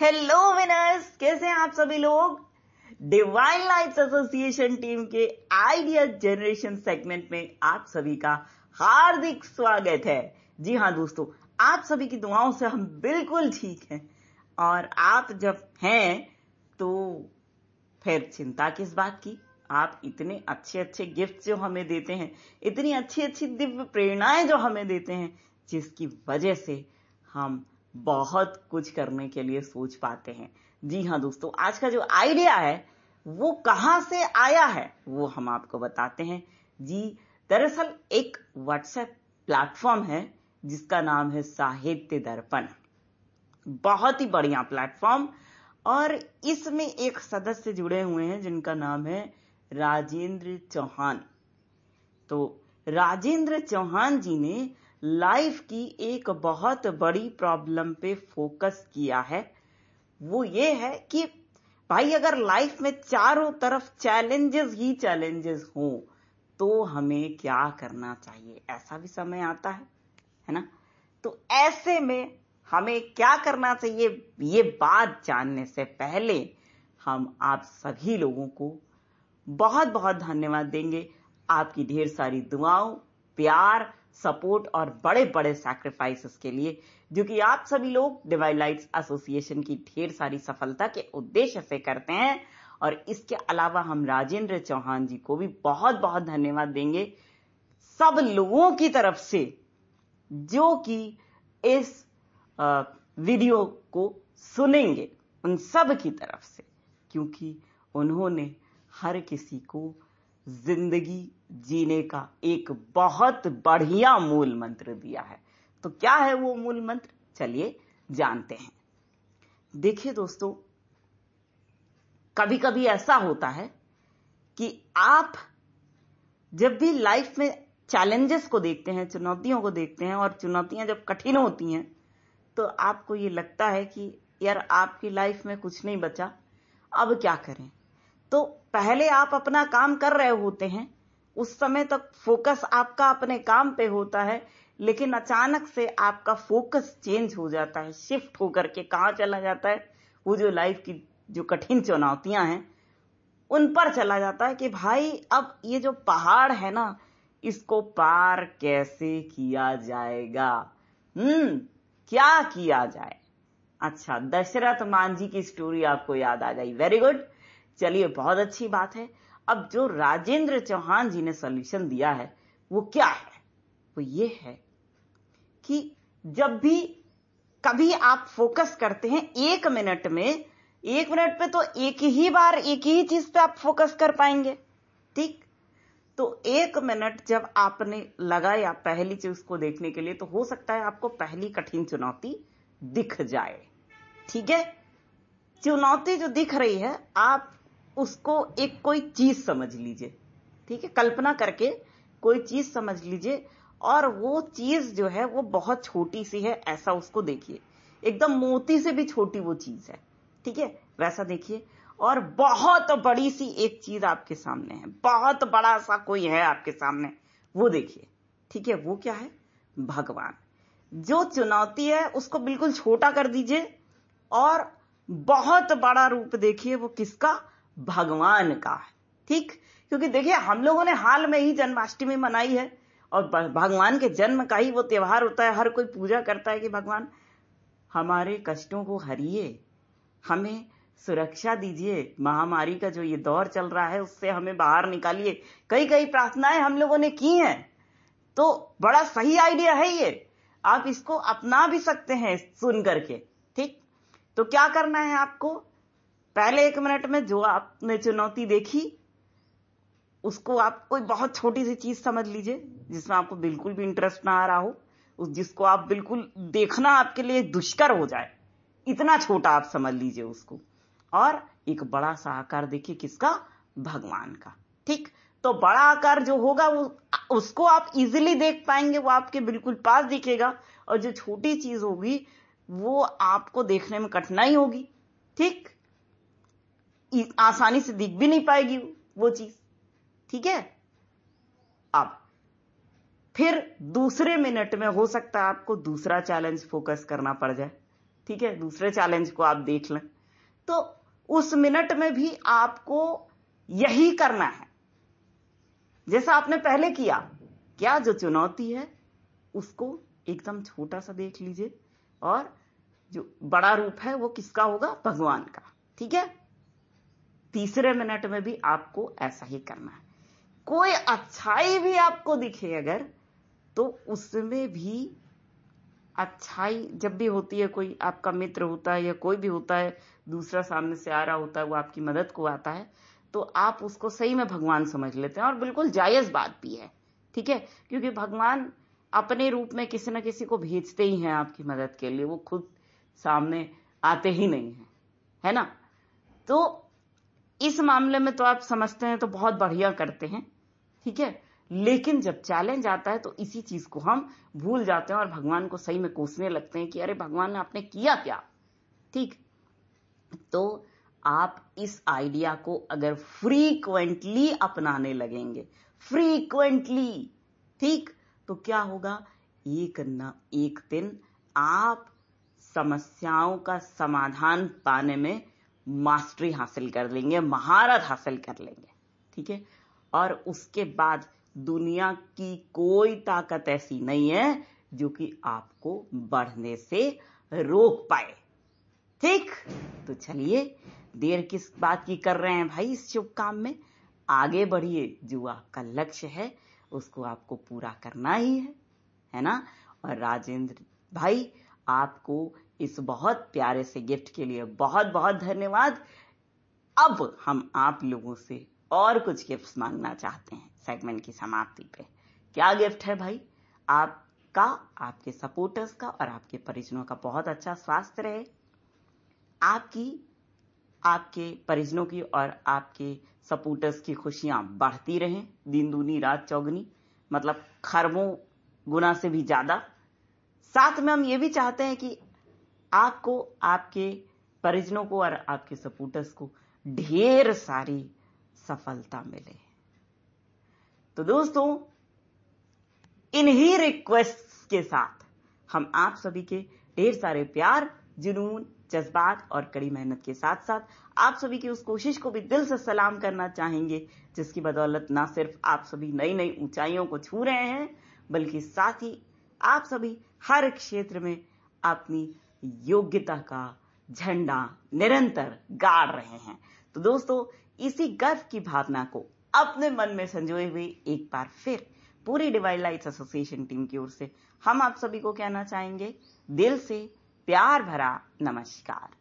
hello winners कैसे हैं आप सभी लोग डिवाइन लाइफ एसोसिएशन टीम के आइडिया जनरेशन सेगमेंट में आप सभी का हार्दिक स्वागत है जी हाँ दोस्तों आप सभी की दुआओं से हम बिल्कुल ठीक हैं और आप जब हैं तो फिर चिंता किस बात की आप इतने अच्छे अच्छे गिफ्ट जो हमें देते हैं इतनी अच्छी अच्छी दिव्य प्रेरणाएं जो हमें देते हैं जिसकी वजह से हम बहुत कुछ करने के लिए सोच पाते हैं जी हाँ दोस्तों आज का जो आइडिया है वो कहाँ से आया है वो हम आपको बताते हैं जी दरअसल एक व्हाट्सएप प्लेटफॉर्म है जिसका नाम है साहित्य दर्पण बहुत ही बढ़िया प्लेटफॉर्म और इसमें एक सदस्य जुड़े हुए हैं जिनका नाम है राजेंद्र चौहान तो राजेंद्र चौहान जी ने लाइफ की एक बहुत बड़ी प्रॉब्लम पे फोकस किया है वो ये है कि भाई अगर लाइफ में चारों तरफ चैलेंजेस ही चैलेंजेस हो तो हमें क्या करना चाहिए ऐसा भी समय आता है है ना तो ऐसे में हमें क्या करना चाहिए ये बात जानने से पहले हम आप सभी लोगों को बहुत बहुत धन्यवाद देंगे आपकी ढेर सारी दुआओं प्यार सपोर्ट और बड़े बड़े सैक्रिफाइसेस के लिए जो कि आप सभी लोग डिवाइन लाइट्स एसोसिएशन की ढेर सारी सफलता के उद्देश्य से करते हैं और इसके अलावा हम राजेंद्र चौहान जी को भी बहुत बहुत धन्यवाद देंगे सब लोगों की तरफ से जो कि इस वीडियो को सुनेंगे उन सब की तरफ से क्योंकि उन्होंने हर किसी को जिंदगी जीने का एक बहुत बढ़िया मूल मंत्र दिया है तो क्या है वो मूल मंत्र चलिए जानते हैं देखिए दोस्तों कभी कभी ऐसा होता है कि आप जब भी लाइफ में चैलेंजेस को देखते हैं चुनौतियों को देखते हैं और चुनौतियां जब कठिन होती हैं तो आपको ये लगता है कि यार आपकी लाइफ में कुछ नहीं बचा अब क्या करें तो पहले आप अपना काम कर रहे होते हैं उस समय तक फोकस आपका अपने काम पे होता है लेकिन अचानक से आपका फोकस चेंज हो जाता है शिफ्ट होकर के कहा चला जाता है वो जो लाइफ की जो कठिन चुनौतियां हैं उन पर चला जाता है कि भाई अब ये जो पहाड़ है ना इसको पार कैसे किया जाएगा हम्म क्या किया जाए अच्छा दशरथ मान जी की स्टोरी आपको याद आ गई वेरी गुड चलिए बहुत अच्छी बात है अब जो राजेंद्र चौहान जी ने सोल्यूशन दिया है वो क्या है वो ये है कि जब भी कभी आप फोकस करते हैं एक मिनट में एक मिनट पे तो एक ही बार एक ही चीज पे आप फोकस कर पाएंगे ठीक तो एक मिनट जब आपने लगाया पहली चीज को देखने के लिए तो हो सकता है आपको पहली कठिन चुनौती दिख जाए ठीक है चुनौती जो दिख रही है आप उसको एक कोई चीज समझ लीजिए ठीक है कल्पना करके कोई चीज समझ लीजिए और वो चीज जो है वो बहुत छोटी सी है ऐसा उसको देखिए एकदम मोती से भी छोटी वो चीज है ठीक है वैसा देखिए और बहुत बड़ी सी एक चीज आपके सामने है बहुत बड़ा सा कोई है आपके सामने वो देखिए ठीक है वो क्या है भगवान जो चुनौती है उसको बिल्कुल छोटा कर दीजिए और बहुत बड़ा रूप देखिए वो किसका भगवान का है ठीक क्योंकि देखिए हम लोगों ने हाल में ही जन्माष्टमी मनाई है और भगवान के जन्म का ही वो त्योहार होता है हर कोई पूजा करता है कि भगवान हमारे कष्टों को हरिए हमें सुरक्षा दीजिए महामारी का जो ये दौर चल रहा है उससे हमें बाहर निकालिए कई कई प्रार्थनाएं हम लोगों ने की हैं तो बड़ा सही आइडिया है ये आप इसको अपना भी सकते हैं सुन करके ठीक तो क्या करना है आपको पहले एक मिनट में जो आपने चुनौती देखी उसको आप कोई बहुत छोटी सी चीज समझ लीजिए जिसमें आपको बिल्कुल भी इंटरेस्ट ना आ रहा हो उस जिसको आप बिल्कुल देखना आपके लिए दुष्कर हो जाए इतना छोटा आप समझ लीजिए उसको और एक बड़ा सा आकार देखिए किसका भगवान का ठीक तो बड़ा आकार जो होगा वो उसको आप इजिली देख पाएंगे वो आपके बिल्कुल पास दिखेगा और जो छोटी चीज होगी वो आपको देखने में कठिनाई होगी ठीक आसानी से दिख भी नहीं पाएगी वो चीज ठीक है अब फिर दूसरे मिनट में हो सकता है आपको दूसरा चैलेंज फोकस करना पड़ जाए ठीक है दूसरे चैलेंज को आप देख लें तो उस मिनट में भी आपको यही करना है जैसा आपने पहले किया क्या जो चुनौती है उसको एकदम छोटा सा देख लीजिए और जो बड़ा रूप है वो किसका होगा भगवान का ठीक है तीसरे मिनट में भी आपको ऐसा ही करना है कोई अच्छाई भी आपको दिखे अगर तो उसमें भी अच्छाई जब भी होती है कोई आपका मित्र होता है या कोई भी होता है दूसरा सामने से आ रहा होता है वो आपकी मदद को आता है तो आप उसको सही में भगवान समझ लेते हैं और बिल्कुल जायज बात भी है ठीक है क्योंकि भगवान अपने रूप में किसी ना किसी को भेजते ही हैं आपकी मदद के लिए वो खुद सामने आते ही नहीं है है ना तो इस मामले में तो आप समझते हैं तो बहुत बढ़िया करते हैं ठीक है लेकिन जब चैलेंज आता है तो इसी चीज को हम भूल जाते हैं और भगवान को सही में कोसने लगते हैं कि अरे भगवान आपने किया क्या ठीक तो आप इस आइडिया को अगर फ्रीक्वेंटली अपनाने लगेंगे फ्रीक्वेंटली ठीक तो क्या होगा एक न एक दिन आप समस्याओं का समाधान पाने में मास्टरी हासिल कर लेंगे महारत हासिल कर लेंगे ठीक है और उसके बाद दुनिया की कोई ताकत ऐसी नहीं है जो कि आपको बढ़ने से रोक पाए ठीक तो चलिए देर किस बात की कर रहे हैं भाई इस शुभ काम में आगे बढ़िए जो आपका लक्ष्य है उसको आपको पूरा करना ही है है ना और राजेंद्र भाई आपको इस बहुत प्यारे से गिफ्ट के लिए बहुत बहुत धन्यवाद अब हम आप लोगों से और कुछ गिफ्ट्स मांगना चाहते हैं सेगमेंट की समाप्ति पे क्या गिफ्ट है भाई आपका आपके सपोर्टर्स का और आपके परिजनों का बहुत अच्छा स्वास्थ्य रहे आपकी आपके परिजनों की और आपके सपोर्टर्स की खुशियां बढ़ती रहें दिन दूनी रात चौगनी मतलब खरबों गुना से भी ज्यादा साथ में हम ये भी चाहते हैं कि आपको आपके परिजनों को और आपके सपोर्टर्स को ढेर सारी सफलता मिले तो दोस्तों इन्हीं रिक्वेस्ट के साथ हम आप सभी के ढेर सारे प्यार जुनून जज्बात और कड़ी मेहनत के साथ साथ आप सभी की उस कोशिश को भी दिल से सलाम करना चाहेंगे जिसकी बदौलत ना सिर्फ आप सभी नई नई ऊंचाइयों को छू रहे हैं बल्कि साथ ही आप सभी हर क्षेत्र में अपनी योग्यता का झंडा निरंतर गाड़ रहे हैं तो दोस्तों इसी गर्व की भावना को अपने मन में संजोए हुए एक बार फिर पूरी डिवाइड लाइट्स एसोसिएशन टीम की ओर से हम आप सभी को कहना चाहेंगे दिल से प्यार भरा नमस्कार